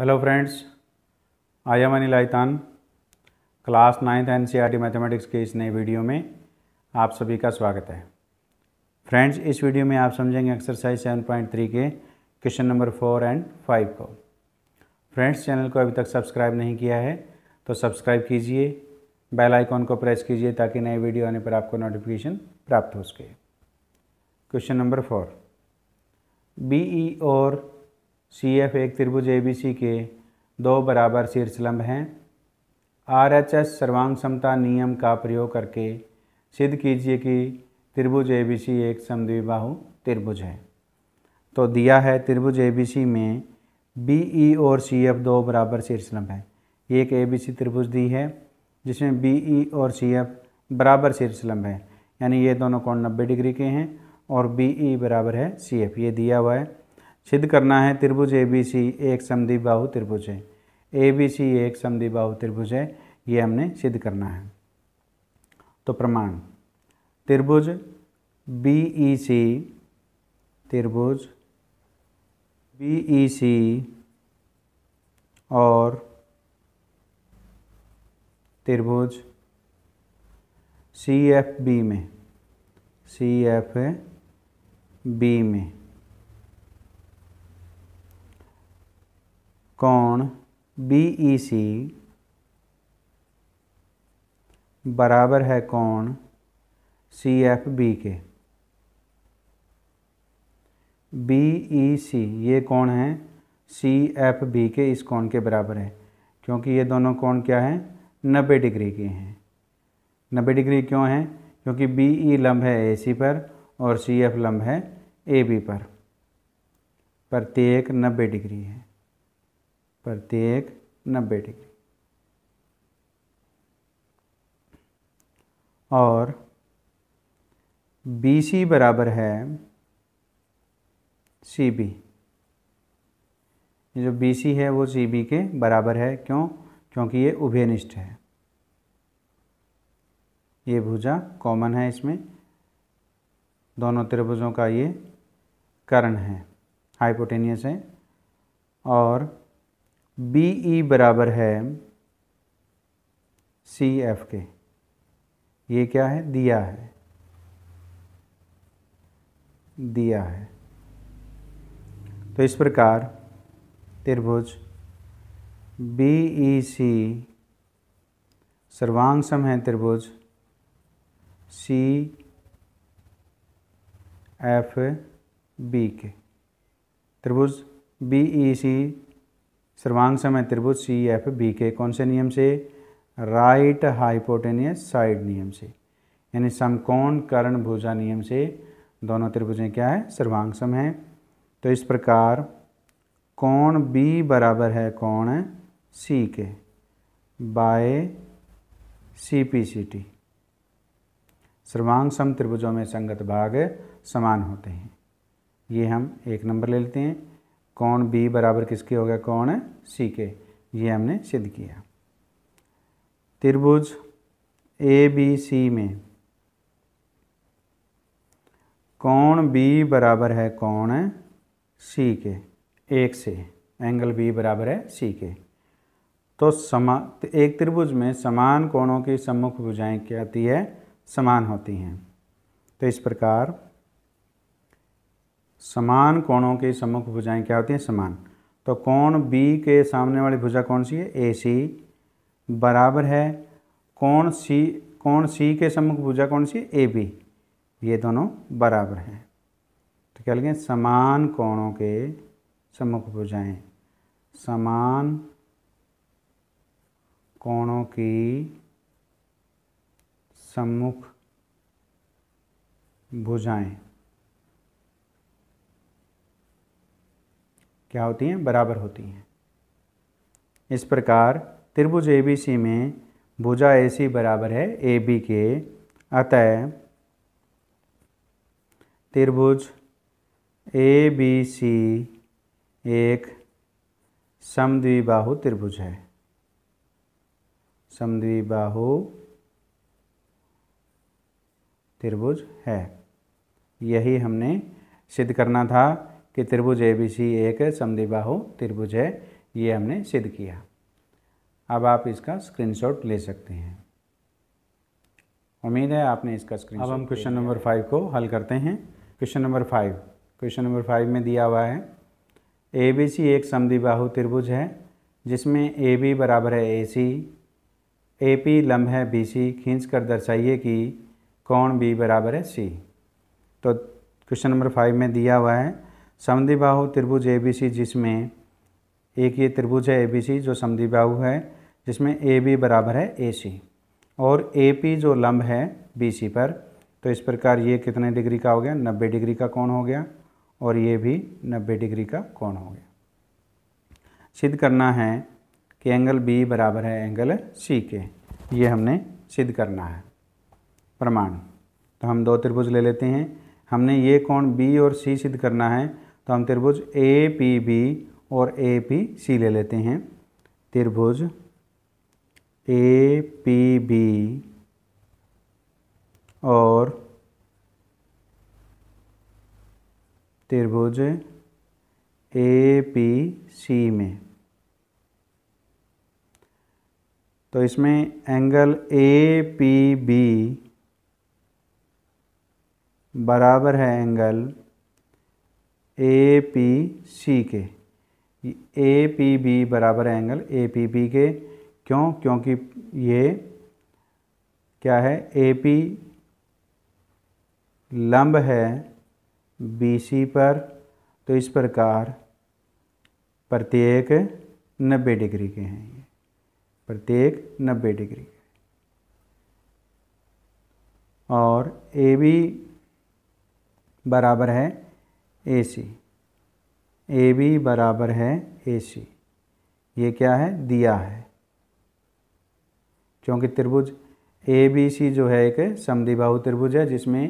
hello friends I am Anil आयतान class ninth N C mathematics के इस नए वीडियो में आप सभी का स्वागत है फ्रेंड्स इस वीडियो में आप समझेंगे एक्सरसाइज 7.3 के question number four and five को फ्रेंड्स चैनल को अभी तक सब्सक्राइब नहीं किया है तो सब्सक्राइब कीजिए बेल आइकॉन को प्रेस कीजिए ताकि नए वीडियो आने पर आपको नोटिफिकेशन प्राप्त हो सके question number four B E और सी एफ एक त्रिभुज ए बी सी के दो बराबर शीर्षलंब हैं आर एच एस सर्वांग समता नियम का प्रयोग करके सिद्ध कीजिए कि त्रिभुज ए बी सी एक समद्विबाहु त्रिभुज है तो दिया है त्रिभुज ए बी सी में बी ई और सी एफ दो बराबर शीर्षलंब है ये एक ए बी सी त्रिभुज दी है जिसमें बी ई और सी एफ बराबर शीर्षलंब है यानी ये दोनों कोण नब्बे डिग्री के हैं और बी ई बराबर है सी एफ ये दिया हुआ है सिद्ध करना है त्रिभुज ए बी सी एक समी बाहु त्रिभुज है ए बी सी एक समी बाहु त्रिभुज है ये हमने सिद्ध करना है तो प्रमाण त्रिभुज बी ई सी त्रिभुज बी ई सी और त्रिभुज सी एफ बी में सी एफ बी में कौन बी ई सी बराबर है कौन सी एफ बी के बी ई सी ये कौन है सी एफ बी के इस कौन के बराबर है क्योंकि ये दोनों कौन क्या हैं नब्बे डिग्री के हैं नब्बे डिग्री क्यों हैं क्योंकि बी ई लंब है ए सी पर और सी एफ लंब है ए बी पर प्रत्येक नब्बे डिग्री है प्रत्येक 90 डिग्री और बी सी बराबर है सी बी ये जो बी सी है वो सी बी के बराबर है क्यों क्योंकि ये उभयनिष्ठ है ये भुजा कॉमन है इसमें दोनों त्रिभुजों का ये कर्ण है हाइपोटेनियस है और बी ई e बराबर है सी एफ के ये क्या है दिया है दिया है तो इस प्रकार त्रिभुज बी ई e सी सर्वांग सम है त्रिभुज सी एफ बी के त्रिभुज बी ई सी सर्वांग समय त्रिभुज सी एफ बी के कौन से नियम से राइट हाइपोटेनियस साइड नियम से यानी समकोण कर्ण भुजा नियम से दोनों त्रिभुजें क्या है सर्वांग सम है तो इस प्रकार कोण बी बराबर है कोण सी के by C P C T सर्वांग सम त्रिभुजों में संगत भाग समान होते हैं ये हम एक नंबर ले लेते हैं कौन बी बराबर किसके हो गया कौन है सी के ये हमने सिद्ध किया त्रिभुज ए बी सी में कौन बी बराबर है कौन है सी के एक से एंगल बी बराबर है सी के तो समा एक त्रिभुज में समान कोणों की सम्मुख भुजाएं क्या होती है समान होती हैं तो इस प्रकार समान कोणों की सम्मुख भुजाएं क्या होती हैं समान तो कोण बी के सामने वाली भुजा कौन सी है ए सी बराबर है कोण सी कोण सी के सम्मुख भुजा कौन सी है ए बी ये दोनों बराबर हैं तो क्या लिखें समान कोणों के सम्मुख भुजाएं समान कोणों की सम्मुख भुजाएं क्या होती हैं बराबर होती हैं इस प्रकार त्रिभुज ए में भुजा ए बराबर है ए बी के अतः त्रिभुज ए बी सी एक समद्विबाहु त्रिभुज है समद्विबाहु त्रिभुज है यही हमने सिद्ध करना था कि त्रिभुज ए बी सी एक समदिबाहु त्रिभुज है ये हमने सिद्ध किया अब आप इसका स्क्रीनशॉट ले सकते हैं उम्मीद है आपने इसका स्क्रीन अब हम क्वेश्चन नंबर फाइव को हल करते हैं question number five question number five में दिया हुआ है ए बी सी एक समदिबाहु त्रिभुज है जिसमें ए बी बराबर है ए सी ए पी लम्ब है बी सी खींच कर दर्शाइए कि कौन बी बराबर है सी तो क्वेश्चन नंबर फाइव में दिया हुआ है समधिबाहु त्रिभुज ए बी सी जिसमें एक ये त्रिभुज है ए बी सी जो समधिबाहु है जिसमें ए बी बराबर है ए सी और ए पी जो लंब है बी सी पर तो इस प्रकार ये कितने डिग्री का हो गया नब्बे डिग्री का कौन हो गया और ये भी नब्बे डिग्री का कौन हो गया सिद्ध करना है कि एंगल बी बराबर है एंगल सी के ये हमने सिद्ध करना है प्रमाण तो हम दो त्रिभुज ले लेते हैं हमने ये कोण बी और सी सिद्ध करना है तो हम त्रिभुज ए पी बी और ए पी सी ले लेते हैं त्रिभुज ए पी बी और त्रिभुज ए पी सी में तो इसमें एंगल ए पी बी बराबर है एंगल ए पी सी के ए पी बी बराबर एंगल ए पी बी के क्यों क्योंकि ये क्या है ए पी लंब है बी सी पर तो इस प्रकार प्रत्येक 90 डिग्री के हैं ये प्रत्येक 90 डिग्री के और ए बी बराबर है ए सी ए बी बराबर है ए सी ये क्या है दिया है क्योंकि त्रिभुज ए बी सी जो है एक समदिबाहु त्रिभुज है जिसमें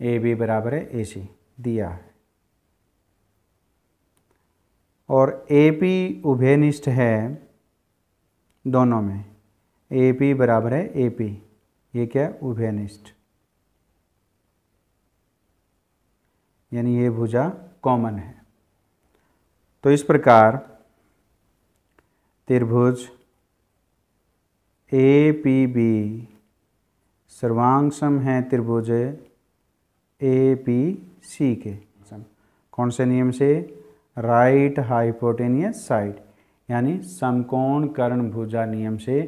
ए बी बराबर है ए सी दिया है और ए पी उभयनिष्ठ है दोनों में ए पी बराबर है ए पी ये क्या है उभयनिष्ठ यानी ये भुजा कॉमन है तो इस प्रकार त्रिभुज ए पी बी सर्वांगसम है त्रिभुज ए पी सी के सम कौन से नियम से राइट हाइपोटेनियस साइड यानी समकोण कर्ण भुजा नियम से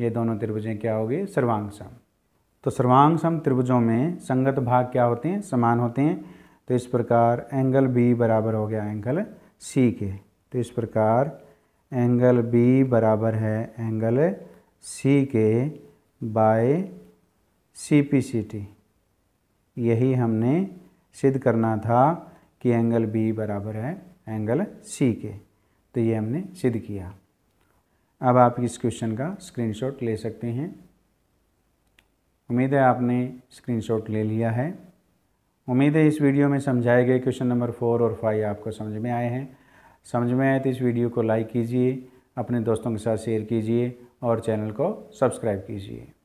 ये दोनों त्रिभुजें क्या होगी सर्वांगसम तो सर्वांग त्रिभुजों में संगत भाग क्या होते हैं समान होते हैं तो इस प्रकार एंगल बी बराबर हो गया एंगल सी के तो इस प्रकार एंगल बी बराबर है एंगल सी के by C P C T यही हमने सिद्ध करना था कि एंगल बी बराबर है एंगल सी के तो ये हमने सिद्ध किया अब आप इस क्वेश्चन का स्क्रीनशॉट ले सकते हैं उम्मीद है आपने स्क्रीनशॉट ले लिया है उम्मीद है इस वीडियो में समझाए गए क्वेश्चन नंबर फोर और फाइव आपको समझ में आए हैं समझ में आए तो इस वीडियो को लाइक कीजिए अपने दोस्तों के साथ शेयर कीजिए और चैनल को सब्सक्राइब कीजिए